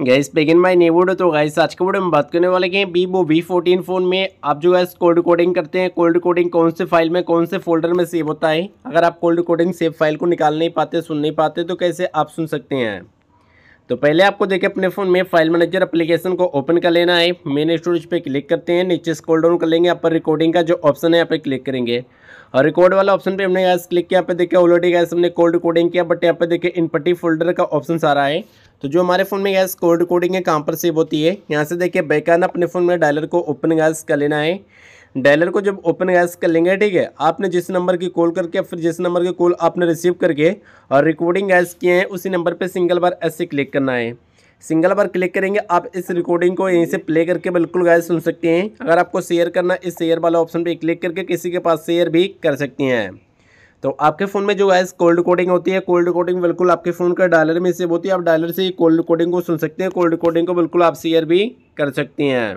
gas begin माई नेवोड तो gas आज के वीडियो में बात करने वाले हैं वीवो वी फोर्टीन फ़ोन में आप जो गैस कोल्ड कोडिंग करते हैं कोल्ड कोडिंग कौन से फाइल में कौन से फोल्डर में सेव होता है अगर आप कोल्ड कोडिंग सेव फाइल को निकाल नहीं पाते सुन नहीं पाते तो कैसे आप सुन सकते हैं तो पहले आपको देखिए अपने फ़ोन में फाइल मैनेजर एप्लीकेशन को ओपन कर लेना है मेन स्टोरेज पे क्लिक करते हैं नीचे स्क्रॉल डाउन कर लेंगे आप रिकॉर्डिंग का जो ऑप्शन है यहाँ पे क्लिक करेंगे और रिकॉर्ड वाला ऑप्शन पे हमने गैस क्लिक किया यहाँ पे देखिए ऑलरेडी गैस हमने कोल्ड रिकॉर्डिंग किया बट यहाँ पे देखिए इनपटी फोल्डर का ऑप्शन सारा है तो जो हमारे फ़ोन में गैस कोल्ड रिकॉर्डिंग है कहाँ पर सेव होती है यहाँ से देखिए बैकान अपने फ़ोन में डायलर को ओपन गैस कर लेना है डायलर को जब ओपन गैस कर लेंगे ठीक है आपने जिस नंबर की कॉल करके फिर जिस नंबर की कॉल आपने रिसीव करके और रिकॉर्डिंग गैस किए हैं उसी नंबर पर सिंगल बार ऐसे क्लिक करना है सिंगल बार क्लिक करेंगे आप इस रिकॉर्डिंग को यहीं से प्ले करके बिल्कुल गाय सुन सकते हैं अगर आपको शेयर करना इस शेयर वाला ऑप्शन पे क्लिक करके किसी के पास शेयर भी कर सकती हैं तो आपके फ़ोन में जो गैस कोल्ड रिकॉर्डिंग होती है कोल्ड रिकॉर्डिंग बिल्कुल आपके फ़ोन का डायलर में से होती है आप डायलर से ही कोल्ड रिकॉर्डिंग को सुन सकते हैं कोल्ड रिकॉर्डिंग को बिल्कुल आप शेयर भी कर सकते हैं